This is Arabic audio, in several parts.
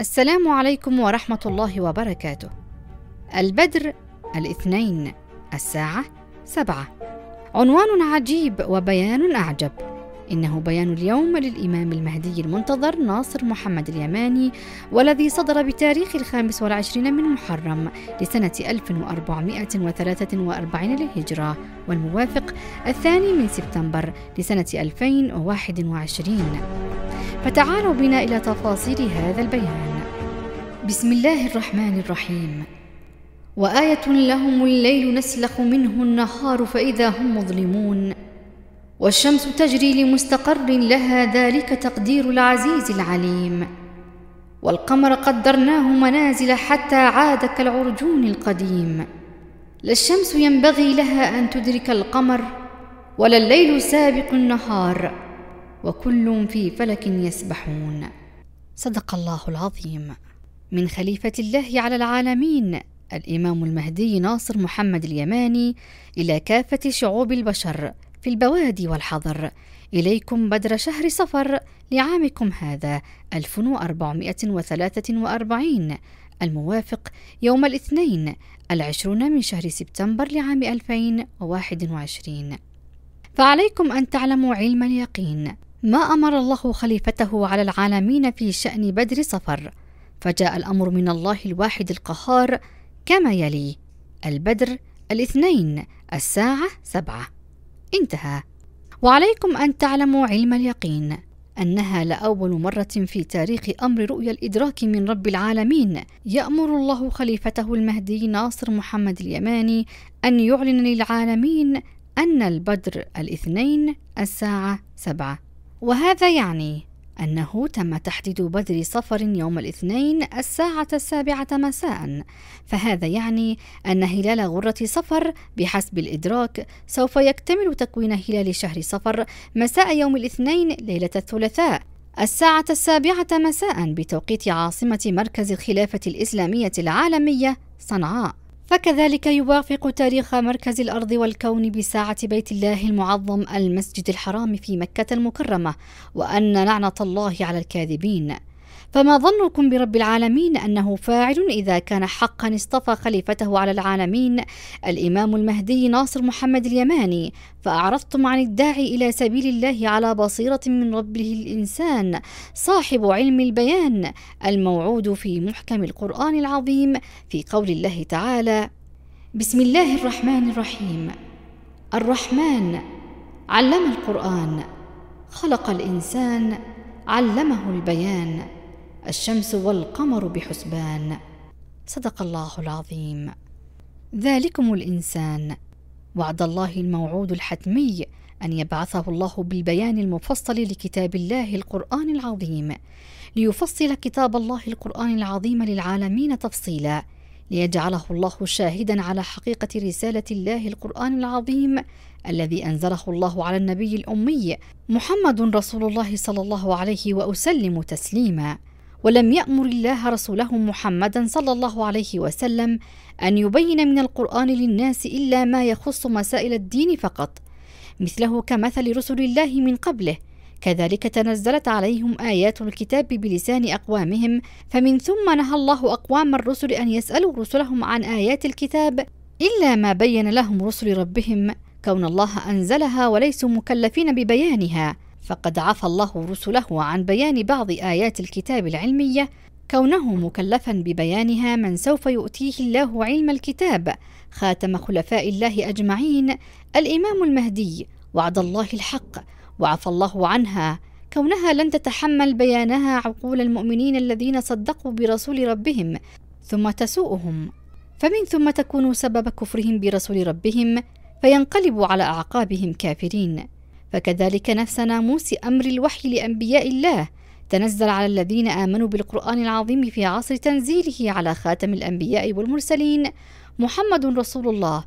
السلام عليكم ورحمة الله وبركاته. البدر الاثنين الساعة سبعة. عنوان عجيب وبيان أعجب. إنه بيان اليوم للإمام المهدي المنتظر ناصر محمد اليماني والذي صدر بتاريخ الخامس والعشرين من محرم لسنة 1443 للهجرة والموافق الثاني من سبتمبر لسنة 2021 فتعالوا بنا إلى تفاصيل هذا البيان بسم الله الرحمن الرحيم وآية لهم الليل نسلخ منه النهار فإذا هم مظلمون والشمس تجري لمستقر لها ذلك تقدير العزيز العليم والقمر قدرناه منازل حتى عاد كالعرجون القديم لا الشمس ينبغي لها ان تدرك القمر ولا الليل سابق النهار وكل في فلك يسبحون صدق الله العظيم من خليفه الله على العالمين الامام المهدي ناصر محمد اليماني الى كافه شعوب البشر في البوادي والحضر إليكم بدر شهر صفر لعامكم هذا 1443 الموافق يوم الاثنين العشرون من شهر سبتمبر لعام 2021 فعليكم أن تعلموا علم اليقين ما أمر الله خليفته على العالمين في شأن بدر صفر فجاء الأمر من الله الواحد القهار كما يلي البدر الاثنين الساعة سبعة انتهى وعليكم أن تعلموا علم اليقين أنها لأول مرة في تاريخ أمر رؤيا الإدراك من رب العالمين يأمر الله خليفته المهدي ناصر محمد اليماني أن يعلن للعالمين أن البدر الاثنين الساعة سبعة وهذا يعني أنه تم تحديد بدر صفر يوم الاثنين الساعة السابعة مساء، فهذا يعني أن هلال غرة صفر بحسب الإدراك سوف يكتمل تكوين هلال شهر صفر مساء يوم الاثنين ليلة الثلاثاء الساعة السابعة مساء بتوقيت عاصمة مركز الخلافة الإسلامية العالمية صنعاء. فكذلك يوافق تاريخ مركز الأرض والكون بساعة بيت الله المعظم المسجد الحرام في مكة المكرمة وأن لعنة الله على الكاذبين فما ظنكم برب العالمين أنه فاعل إذا كان حقا اصطفى خليفته على العالمين الإمام المهدي ناصر محمد اليماني فأعرضتم عن الداعي إلى سبيل الله على بصيرة من ربه الإنسان صاحب علم البيان الموعود في محكم القرآن العظيم في قول الله تعالى بسم الله الرحمن الرحيم الرحمن علم القرآن خلق الإنسان علمه البيان الشمس والقمر بحسبان صدق الله العظيم ذلكم الانسان وعد الله الموعود الحتمي ان يبعثه الله بالبيان المفصل لكتاب الله القران العظيم ليفصل كتاب الله القران العظيم للعالمين تفصيلا ليجعله الله شاهدا على حقيقه رساله الله القران العظيم الذي انزله الله على النبي الامي محمد رسول الله صلى الله عليه وسلم تسليما ولم يأمر الله رسوله محمدا صلى الله عليه وسلم أن يبين من القرآن للناس إلا ما يخص مسائل الدين فقط مثله كمثل رسل الله من قبله كذلك تنزلت عليهم آيات الكتاب بلسان أقوامهم فمن ثم نهى الله أقوام الرسل أن يسألوا رسلهم عن آيات الكتاب إلا ما بين لهم رسل ربهم كون الله أنزلها وليسوا مكلفين ببيانها فقد عفى الله رسله عن بيان بعض آيات الكتاب العلمية كونه مكلفا ببيانها من سوف يؤتيه الله علم الكتاب خاتم خلفاء الله أجمعين الإمام المهدي وعد الله الحق وعفى الله عنها كونها لن تتحمل بيانها عقول المؤمنين الذين صدقوا برسول ربهم ثم تسوءهم فمن ثم تكون سبب كفرهم برسول ربهم فينقلب على أعقابهم كافرين فكذلك نفس ناموس أمر الوحي لأنبياء الله تنزل على الذين آمنوا بالقرآن العظيم في عصر تنزيله على خاتم الأنبياء والمرسلين محمد رسول الله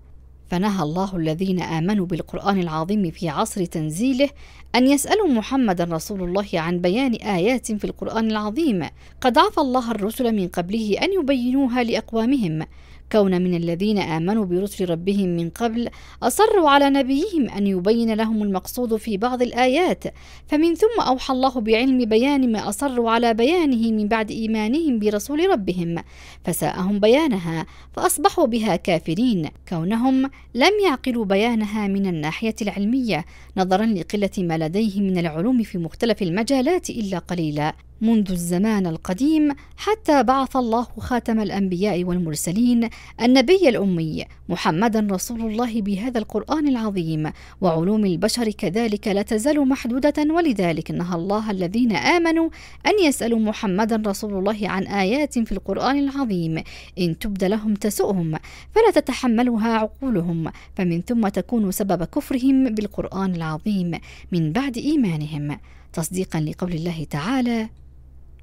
فنهى الله الذين آمنوا بالقرآن العظيم في عصر تنزيله أن يسألوا محمدا رسول الله عن بيان آيات في القرآن العظيم قد عفى الله الرسل من قبله أن يبينوها لأقوامهم كون من الذين آمنوا برسل ربهم من قبل أصروا على نبيهم أن يبين لهم المقصود في بعض الآيات فمن ثم أوحى الله بعلم بيان ما أصروا على بيانه من بعد إيمانهم برسول ربهم فساءهم بيانها فأصبحوا بها كافرين كونهم لم يعقلوا بيانها من الناحية العلمية نظرا لقلة ما لديهم من العلوم في مختلف المجالات إلا قليلا منذ الزمان القديم حتى بعث الله خاتم الانبياء والمرسلين النبي الامي محمدا رسول الله بهذا القران العظيم وعلوم البشر كذلك لا تزال محدوده ولذلك نهى الله الذين امنوا ان يسالوا محمدا رسول الله عن ايات في القران العظيم ان تبد لهم تسؤهم فلا تتحملها عقولهم فمن ثم تكون سبب كفرهم بالقران العظيم من بعد ايمانهم تصديقا لقول الله تعالى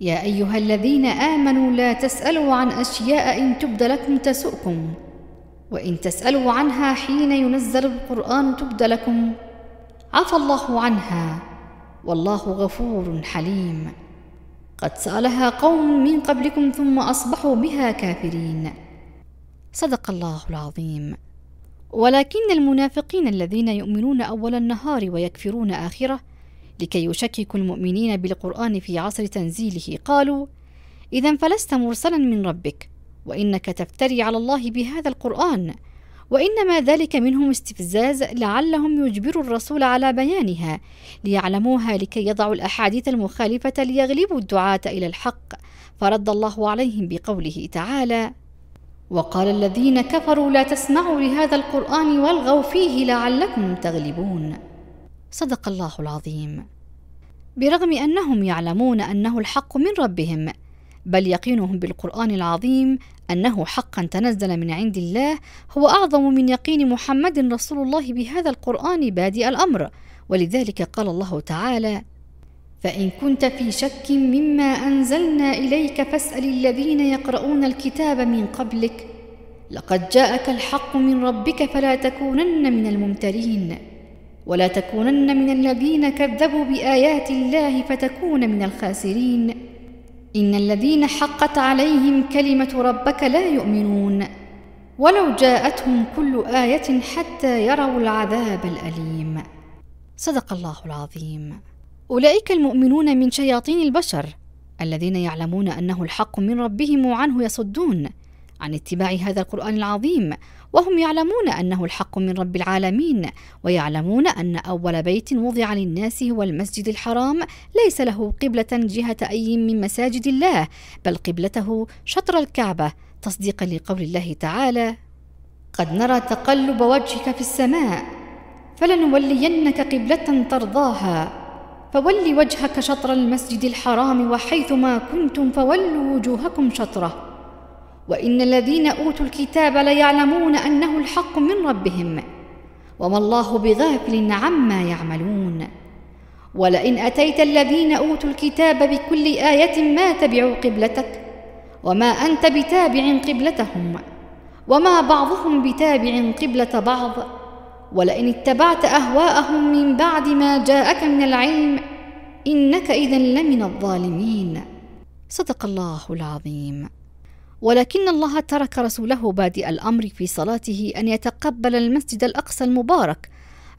يا أيها الذين آمنوا لا تسألوا عن أشياء إن تبد لكم تسؤكم وإن تسألوا عنها حين ينزل القرآن تبد لكم عفى الله عنها والله غفور حليم قد سألها قوم من قبلكم ثم أصبحوا بها كافرين صدق الله العظيم ولكن المنافقين الذين يؤمنون أول النهار ويكفرون آخره لكي يشككوا المؤمنين بالقرآن في عصر تنزيله قالوا إذا فلست مرسلا من ربك وإنك تفتري على الله بهذا القرآن وإنما ذلك منهم استفزاز لعلهم يجبروا الرسول على بيانها ليعلموها لكي يضعوا الأحاديث المخالفة ليغلبوا الدعاة إلى الحق فرد الله عليهم بقوله تعالى وقال الذين كفروا لا تسمعوا لهذا القرآن والغوا فيه لعلكم تغلبون صدق الله العظيم برغم انهم يعلمون انه الحق من ربهم بل يقينهم بالقران العظيم انه حقا تنزل من عند الله هو اعظم من يقين محمد رسول الله بهذا القران بادئ الامر ولذلك قال الله تعالى فان كنت في شك مما انزلنا اليك فاسال الذين يقرؤون الكتاب من قبلك لقد جاءك الحق من ربك فلا تكونن من الممترين ولا تكونن من الذين كذبوا بايات الله فتكون من الخاسرين ان الذين حقت عليهم كلمه ربك لا يؤمنون ولو جاءتهم كل ايه حتى يروا العذاب الاليم صدق الله العظيم اولئك المؤمنون من شياطين البشر الذين يعلمون انه الحق من ربهم وعنه يصدون عن اتباع هذا القرآن العظيم وهم يعلمون أنه الحق من رب العالمين ويعلمون أن أول بيت وضع للناس هو المسجد الحرام ليس له قبلة جهة أي من مساجد الله بل قبلته شطر الكعبة تصديقا لقول الله تعالى قد نرى تقلب وجهك في السماء فلنولينك قبلة ترضاها فول وجهك شطر المسجد الحرام وحيثما كنتم فولوا وجوهكم شطره وان الذين اوتوا الكتاب ليعلمون انه الحق من ربهم وما الله بغافل عما يعملون ولئن اتيت الذين اوتوا الكتاب بكل ايه ما تبعوا قبلتك وما انت بتابع قبلتهم وما بعضهم بتابع قبله بعض ولئن اتبعت اهواءهم من بعد ما جاءك من العلم انك اذا لمن الظالمين صدق الله العظيم ولكن الله ترك رسوله بادئ الامر في صلاته ان يتقبل المسجد الاقصى المبارك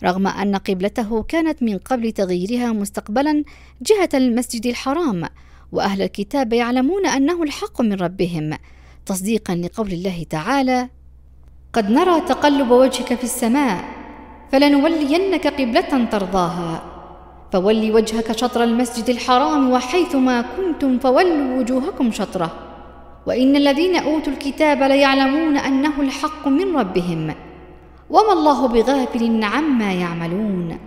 رغم ان قبلته كانت من قبل تغييرها مستقبلا جهه المسجد الحرام واهل الكتاب يعلمون انه الحق من ربهم تصديقا لقول الله تعالى قد نرى تقلب وجهك في السماء فلنولينك قبله ترضاها فول وجهك شطر المسجد الحرام وحيثما كنتم فولوا وجوهكم شطره وإن الذين أوتوا الكتاب ليعلمون أنه الحق من ربهم وما الله بغافل عما يعملون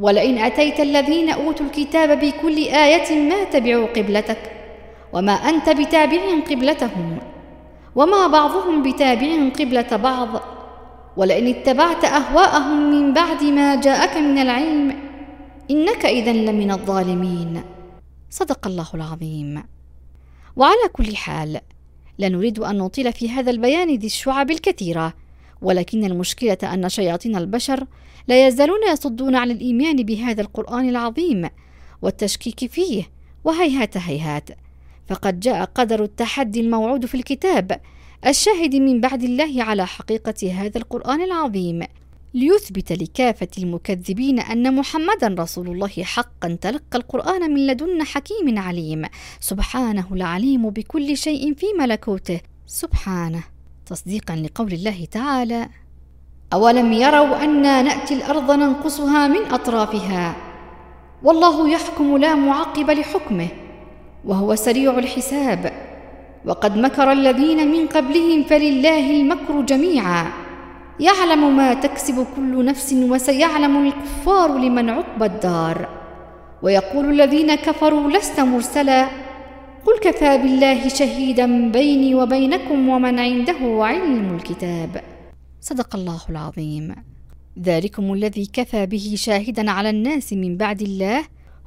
ولئن أتيت الذين أوتوا الكتاب بكل آية ما تبعوا قبلتك وما أنت بتابع قبلتهم وما بعضهم بتابع قبلة بعض ولئن اتبعت أهواءهم من بعد ما جاءك من العلم إنك إذا لمن الظالمين صدق الله العظيم وعلى كل حال لا نريد أن نطيل في هذا البيان ذي الشعب الكثيرة ولكن المشكلة أن شياطين البشر لا يزالون يصدون عن الإيمان بهذا القرآن العظيم والتشكيك فيه وهيهات هيهات فقد جاء قدر التحدي الموعود في الكتاب الشاهد من بعد الله على حقيقة هذا القرآن العظيم ليثبت لكافة المكذبين أن محمدا رسول الله حقا تلقى القرآن من لدن حكيم عليم سبحانه العليم بكل شيء في ملكوته سبحانه تصديقا لقول الله تعالى أولم يروا أنا نأتي الأرض ننقصها من أطرافها والله يحكم لا معقب لحكمه وهو سريع الحساب وقد مكر الذين من قبلهم فلله المكر جميعاً يعلم ما تكسب كل نفس وسيعلم الكفار لمن عقبى الدار ويقول الذين كفروا لست مرسلا قل كفى بالله شهيدا بيني وبينكم ومن عنده علم الكتاب صدق الله العظيم ذلكم الذي كفى به شاهدا على الناس من بعد الله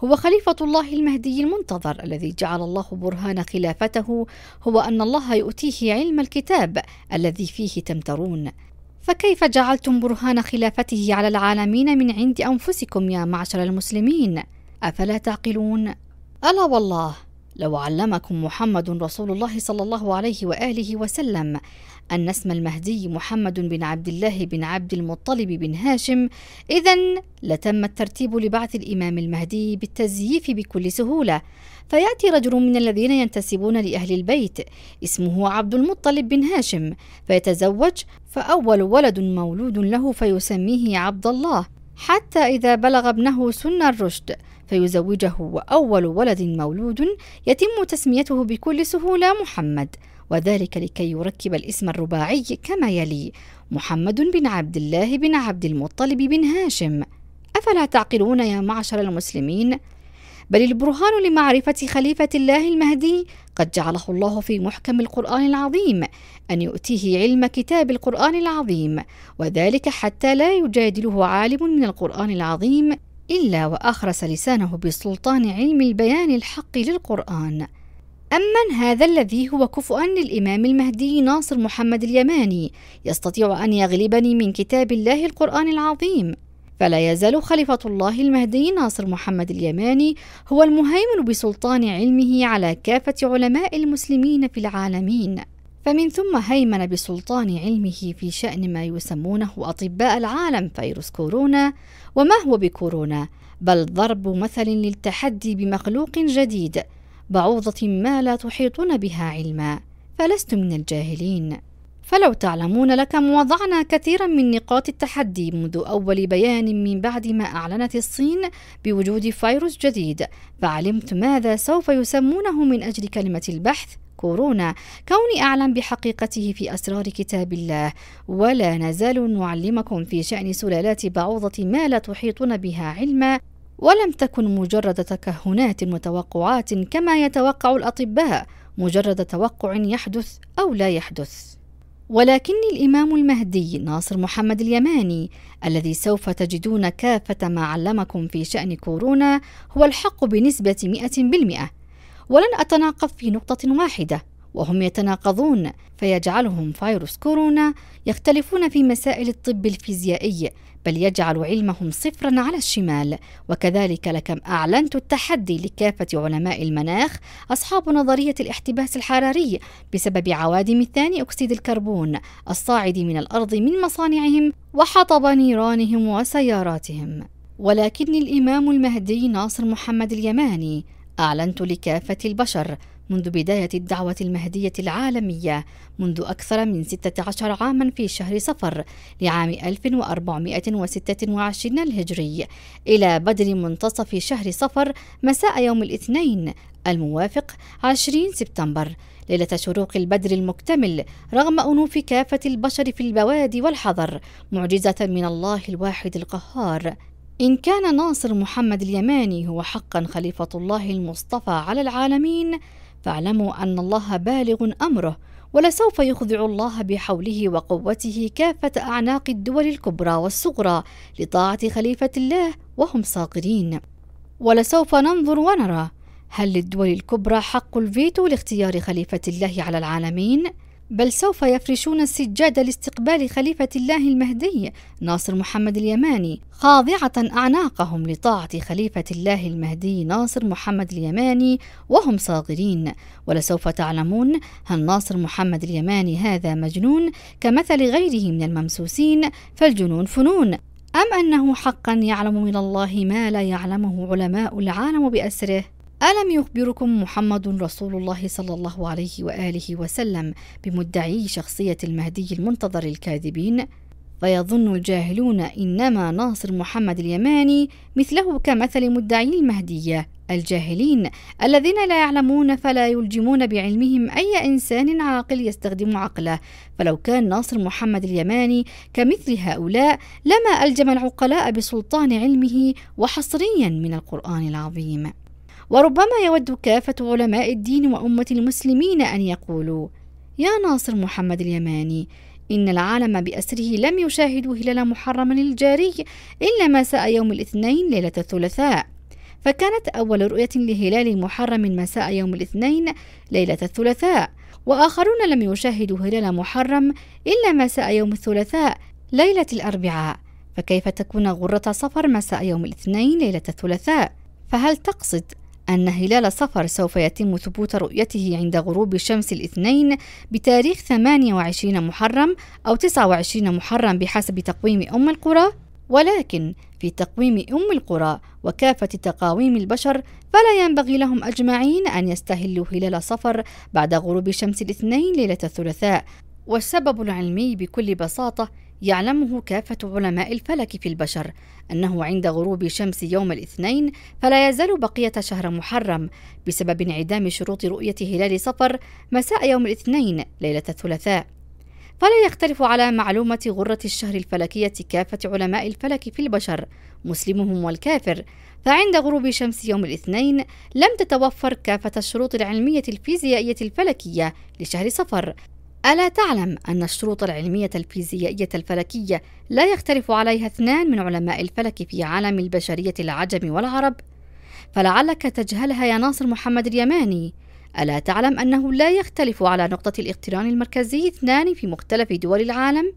هو خليفة الله المهدي المنتظر الذي جعل الله برهان خلافته هو أن الله يؤتيه علم الكتاب الذي فيه تمترون فكيف جعلتم برهان خلافته على العالمين من عند انفسكم يا معشر المسلمين افلا تعقلون الا والله لو علمكم محمد رسول الله صلى الله عليه واله وسلم ان اسم المهدي محمد بن عبد الله بن عبد المطلب بن هاشم اذا لتم الترتيب لبعث الامام المهدي بالتزييف بكل سهوله فيأتي رجل من الذين ينتسبون لأهل البيت اسمه عبد المطلب بن هاشم فيتزوج فأول ولد مولود له فيسميه عبد الله حتى إذا بلغ ابنه سن الرشد فيزوجه وأول ولد مولود يتم تسميته بكل سهولة محمد وذلك لكي يركب الاسم الرباعي كما يلي محمد بن عبد الله بن عبد المطلب بن هاشم أفلا تعقلون يا معشر المسلمين بل البرهان لمعرفة خليفة الله المهدي قد جعله الله في محكم القرآن العظيم أن يؤتيه علم كتاب القرآن العظيم وذلك حتى لا يجادله عالم من القرآن العظيم إلا وأخرس لسانه بسلطان علم البيان الحق للقرآن أمن هذا الذي هو كفؤا للإمام المهدي ناصر محمد اليماني يستطيع أن يغلبني من كتاب الله القرآن العظيم فلا يزال خليفة الله المهدي ناصر محمد اليماني هو المهيمن بسلطان علمه على كافة علماء المسلمين في العالمين فمن ثم هيمن بسلطان علمه في شأن ما يسمونه أطباء العالم فيروس كورونا وما هو بكورونا بل ضرب مثل للتحدي بمخلوق جديد بعوضة ما لا تحيطون بها علما فلست من الجاهلين فلو تعلمون لكم وضعنا كثيرا من نقاط التحدي منذ أول بيان من بعد ما أعلنت الصين بوجود فيروس جديد فعلمت ماذا سوف يسمونه من أجل كلمة البحث كورونا كوني أعلم بحقيقته في أسرار كتاب الله ولا نزال نعلمكم في شأن سلالات بعوضة ما لا تحيطون بها علما ولم تكن مجرد تكهنات وتوقعات كما يتوقع الأطباء مجرد توقع يحدث أو لا يحدث ولكن الإمام المهدي ناصر محمد اليماني الذي سوف تجدون كافة ما علمكم في شأن كورونا هو الحق بنسبة 100% ولن أتناقض في نقطة واحدة وهم يتناقضون فيجعلهم فيروس كورونا يختلفون في مسائل الطب الفيزيائي بل يجعل علمهم صفرا على الشمال وكذلك لكم أعلنت التحدي لكافة علماء المناخ أصحاب نظرية الاحتباس الحراري بسبب عوادم ثاني أكسيد الكربون الصاعد من الأرض من مصانعهم وحطب نيرانهم وسياراتهم ولكن الإمام المهدي ناصر محمد اليماني أعلنت لكافة البشر منذ بداية الدعوة المهدية العالمية منذ أكثر من 16 عاما في شهر صفر لعام 1426 الهجري إلى بدر منتصف شهر صفر مساء يوم الاثنين الموافق 20 سبتمبر ليلة شروق البدر المكتمل رغم أنوف كافة البشر في البوادي والحضر معجزة من الله الواحد القهار إن كان ناصر محمد اليماني هو حقا خليفة الله المصطفى على العالمين فاعلموا أن الله بالغ أمره ولسوف يخضع الله بحوله وقوته كافة أعناق الدول الكبرى والصغرى لطاعة خليفة الله وهم صاغرين ولسوف ننظر ونرى هل للدول الكبرى حق الفيتو لاختيار خليفة الله على العالمين؟ بل سوف يفرشون السجاد لاستقبال خليفة الله المهدي ناصر محمد اليماني خاضعة أعناقهم لطاعة خليفة الله المهدي ناصر محمد اليماني وهم صاغرين ولسوف تعلمون هل ناصر محمد اليماني هذا مجنون كمثل غيره من الممسوسين فالجنون فنون أم أنه حقا يعلم من الله ما لا يعلمه علماء العالم بأسره ألم يخبركم محمد رسول الله صلى الله عليه وآله وسلم بمدعي شخصية المهدي المنتظر الكاذبين؟ فيظن الجاهلون إنما ناصر محمد اليماني مثله كمثل مدعي المهدية الجاهلين الذين لا يعلمون فلا يلجمون بعلمهم أي إنسان عاقل يستخدم عقله فلو كان ناصر محمد اليماني كمثل هؤلاء لما ألجم العقلاء بسلطان علمه وحصريا من القرآن العظيم وربما يود كافة علماء الدين وأمة المسلمين أن يقولوا: يا ناصر محمد اليماني، إن العالم بأسره لم يشاهدوا هلال محرم الجاري إلا مساء يوم الاثنين ليلة الثلاثاء، فكانت أول رؤية لهلال محرم مساء يوم الاثنين ليلة الثلاثاء، وآخرون لم يشاهدوا هلال محرم إلا مساء يوم الثلاثاء ليلة الأربعاء، فكيف تكون غرة صفر مساء يوم الاثنين ليلة الثلاثاء؟ فهل تقصد أن هلال صفر سوف يتم ثبوت رؤيته عند غروب شمس الاثنين بتاريخ 28 محرم أو 29 محرم بحسب تقويم أم القرى ولكن في تقويم أم القرى وكافة تقاويم البشر فلا ينبغي لهم أجمعين أن يستهلوا هلال صفر بعد غروب شمس الاثنين ليلة الثلاثاء والسبب العلمي بكل بساطة يعلمه كافة علماء الفلك في البشر أنه عند غروب شمس يوم الاثنين فلا يزال بقية شهر محرم بسبب انعدام شروط رؤية هلال صفر مساء يوم الاثنين ليلة الثلاثاء فلا يختلف على معلومة غرة الشهر الفلكية كافة علماء الفلك في البشر مسلمهم والكافر فعند غروب شمس يوم الاثنين لم تتوفر كافة الشروط العلمية الفيزيائية الفلكية لشهر صفر ألا تعلم أن الشروط العلمية الفيزيائية الفلكية لا يختلف عليها اثنان من علماء الفلك في عالم البشرية العجم والعرب؟ فلعلك تجهلها يا ناصر محمد اليماني ألا تعلم أنه لا يختلف على نقطة الاقتران المركزي اثنان في مختلف دول العالم؟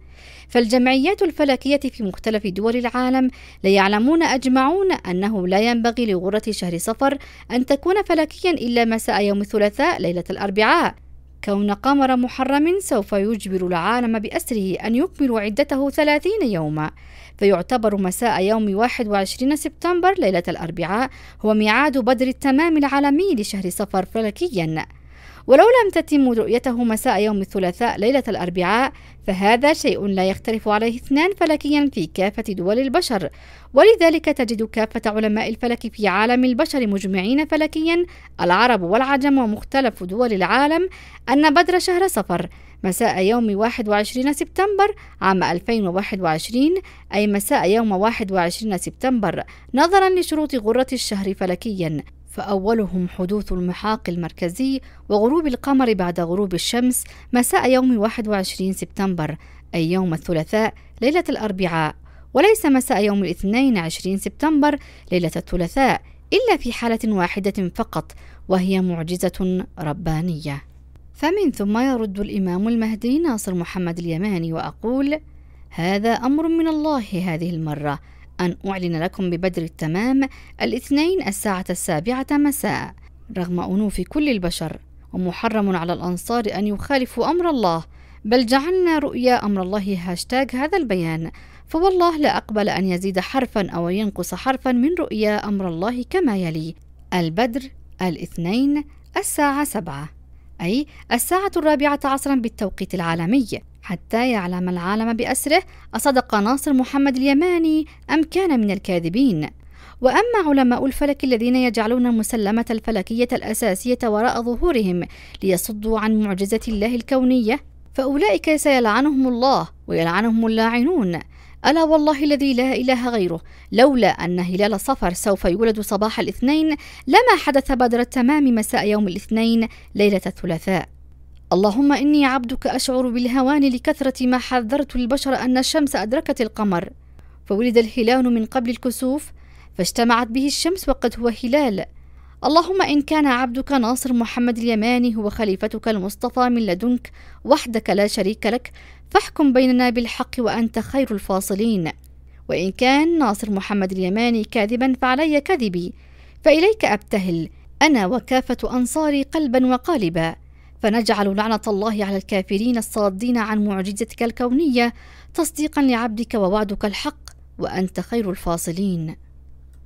فالجمعيات الفلكية في مختلف دول العالم ليعلمون أجمعون أنه لا ينبغي لغرة شهر صفر أن تكون فلكيا إلا مساء يوم الثلاثاء ليلة الأربعاء كون قمر محرم سوف يجبر العالم بأسره أن يكمل عدته 30 يوما فيعتبر مساء يوم 21 سبتمبر ليلة الأربعاء هو ميعاد بدر التمام العالمي لشهر صفر فلكياً ولو لم تتم رؤيته مساء يوم الثلاثاء ليلة الأربعاء فهذا شيء لا يختلف عليه اثنان فلكيا في كافة دول البشر ولذلك تجد كافة علماء الفلك في عالم البشر مجمعين فلكيا العرب والعجم ومختلف دول العالم أن بدر شهر صفر مساء يوم 21 سبتمبر عام 2021 أي مساء يوم 21 سبتمبر نظرا لشروط غرة الشهر فلكيا فأولهم حدوث المحاق المركزي وغروب القمر بعد غروب الشمس مساء يوم 21 سبتمبر أي يوم الثلاثاء ليلة الأربعاء وليس مساء يوم الاثنين 20 سبتمبر ليلة الثلاثاء إلا في حالة واحدة فقط وهي معجزة ربانية فمن ثم يرد الإمام المهدي ناصر محمد اليماني وأقول هذا أمر من الله هذه المرة أن أعلن لكم ببدر التمام الاثنين الساعة السابعة مساء رغم أنوف كل البشر ومحرم على الأنصار أن يخالفوا أمر الله بل جعلنا رؤيا أمر الله هاشتاج هذا البيان فوالله لا أقبل أن يزيد حرفا أو ينقص حرفا من رؤيا أمر الله كما يلي البدر الاثنين الساعة سبعة أي الساعة الرابعة عصرا بالتوقيت العالمي حتى يعلم العالم بأسره أصدق ناصر محمد اليماني أم كان من الكاذبين وأما علماء الفلك الذين يجعلون المسلمة الفلكية الأساسية وراء ظهورهم ليصدوا عن معجزة الله الكونية فأولئك سيلعنهم الله ويلعنهم اللاعنون ألا والله الذي لا إله غيره لولا أن هلال صفر سوف يولد صباح الاثنين لما حدث بدر التمام مساء يوم الاثنين ليلة الثلاثاء اللهم إني عبدك أشعر بالهوان لكثرة ما حذرت البشر أن الشمس أدركت القمر فولد الهلال من قبل الكسوف فاجتمعت به الشمس وقد هو هلال اللهم إن كان عبدك ناصر محمد اليماني هو خليفتك المصطفى من لدنك وحدك لا شريك لك فاحكم بيننا بالحق وأنت خير الفاصلين وإن كان ناصر محمد اليماني كاذبا فعلي كذبي فإليك أبتهل أنا وكافة أنصاري قلبا وقالبا فنجعل لعنة الله على الكافرين الصادين عن معجزتك الكونية تصديقا لعبدك ووعدك الحق وأنت خير الفاصلين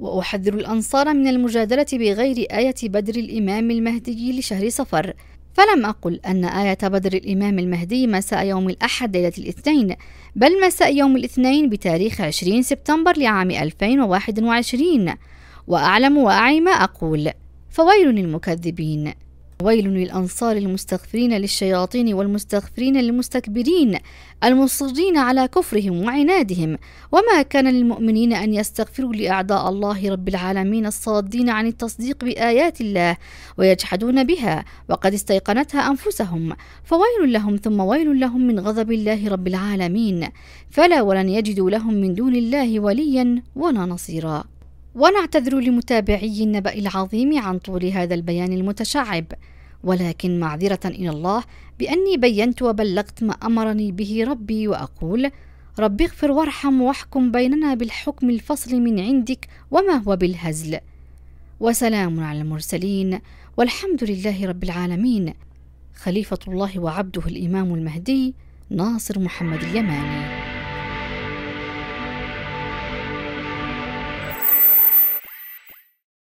وأحذر الأنصار من المجادلة بغير آية بدر الإمام المهدي لشهر صفر فلم أقل أن آية بدر الإمام المهدي مساء يوم الأحد ليلة الاثنين بل مساء يوم الاثنين بتاريخ 20 سبتمبر لعام 2021 وأعلم وأعي ما أقول فويل للمكذبين ويل للأنصار المستغفرين للشياطين والمستغفرين للمستكبرين المصرين على كفرهم وعنادهم وما كان للمؤمنين أن يستغفروا لأعداء الله رب العالمين الصادين عن التصديق بآيات الله ويجحدون بها وقد استيقنتها أنفسهم فويل لهم ثم ويل لهم من غضب الله رب العالمين فلا ولن يجدوا لهم من دون الله وليا ولا نصيرا ونعتذر لمتابعي النبأ العظيم عن طول هذا البيان المتشعب ولكن معذرة إلى الله بأني بينت وبلغت ما أمرني به ربي وأقول: رب اغفر وارحم واحكم بيننا بالحكم الفصل من عندك وما هو بالهزل. وسلام على المرسلين والحمد لله رب العالمين. خليفة الله وعبده الإمام المهدي ناصر محمد اليماني.